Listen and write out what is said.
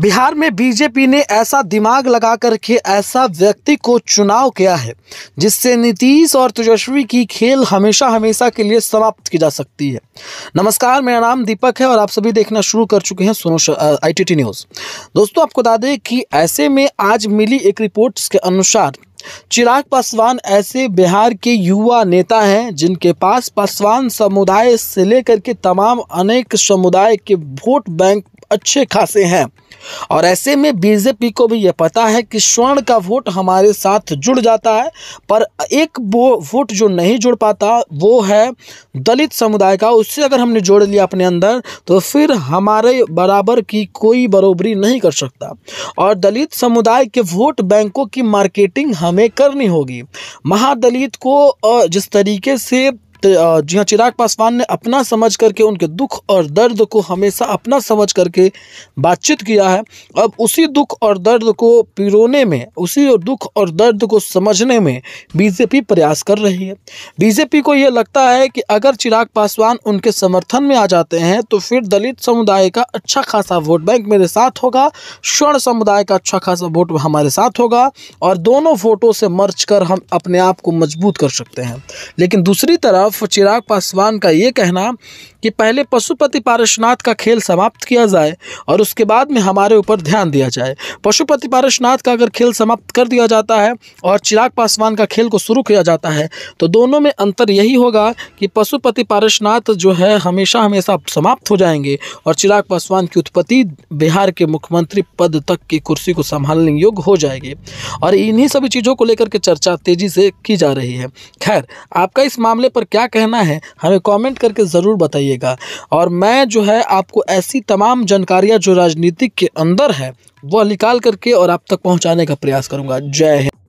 बिहार में बीजेपी ने ऐसा दिमाग लगा करके ऐसा व्यक्ति को चुनाव किया है जिससे नीतीश और तेजस्वी की खेल हमेशा हमेशा के लिए समाप्त की जा सकती है नमस्कार मेरा नाम दीपक है और आप सभी देखना शुरू कर चुके हैं सुनो आईटीटी न्यूज़ दोस्तों आपको बता दें कि ऐसे में आज मिली एक रिपोर्ट के अनुसार चिराग पासवान ऐसे बिहार के युवा नेता हैं जिनके पास पासवान समुदाय से लेकर के तमाम अनेक समुदाय के वोट बैंक अच्छे खासे हैं और ऐसे में बीजेपी को भी ये पता है कि स्वर्ण का वोट हमारे साथ जुड़ जाता है पर एक वो वोट जो नहीं जुड़ पाता वो है दलित समुदाय का उससे अगर हमने जोड़ लिया अपने अंदर तो फिर हमारे बराबर की कोई बराबरी नहीं कर सकता और दलित समुदाय के वोट बैंकों की मार्केटिंग हमें करनी होगी महादलित को जिस तरीके से तो, जी हाँ चिराग पासवान ने अपना समझ करके उनके दुख और दर्द को हमेशा अपना समझ करके बातचीत किया है अब उसी दुख और दर्द को पिरोने में उसी दुख और दर्द को समझने में बीजेपी प्रयास कर रही है बीजेपी को ये लगता है कि अगर चिराग पासवान उनके समर्थन में आ जाते हैं तो फिर दलित समुदाय का अच्छा खासा वोट बैंक मेरे साथ होगा स्वर्ण समुदाय का अच्छा खासा वोट हमारे साथ होगा और दोनों वोटों से मर्च कर हम अपने आप को मजबूत कर सकते हैं लेकिन दूसरी तरफ तरफ चिराग पासवान का ये कहना कि पहले पशुपति पारसनाथ का खेल समाप्त किया जाए और उसके बाद में हमारे ऊपर ध्यान दिया जाए पशुपति पारसनाथ का अगर खेल समाप्त कर दिया जाता है और चिराग पासवान का खेल को शुरू किया जाता है तो दोनों में अंतर यही होगा कि पशुपति पारसनाथ जो है हमेशा हमेशा समाप्त हो जाएंगे और चिराग पासवान की उत्पत्ति बिहार के मुख्यमंत्री पद तक की कुर्सी को संभालने योग्य हो जाएगी और इन्हीं सभी चीज़ों को लेकर के चर्चा तेज़ी से की जा रही है खैर आपका इस मामले पर क्या क्या कहना है हमें कमेंट करके ज़रूर बताइएगा और मैं जो है आपको ऐसी तमाम जानकारियाँ जो राजनीतिक के अंदर है वह निकाल करके और आप तक पहुँचाने का प्रयास करूँगा जय हिंद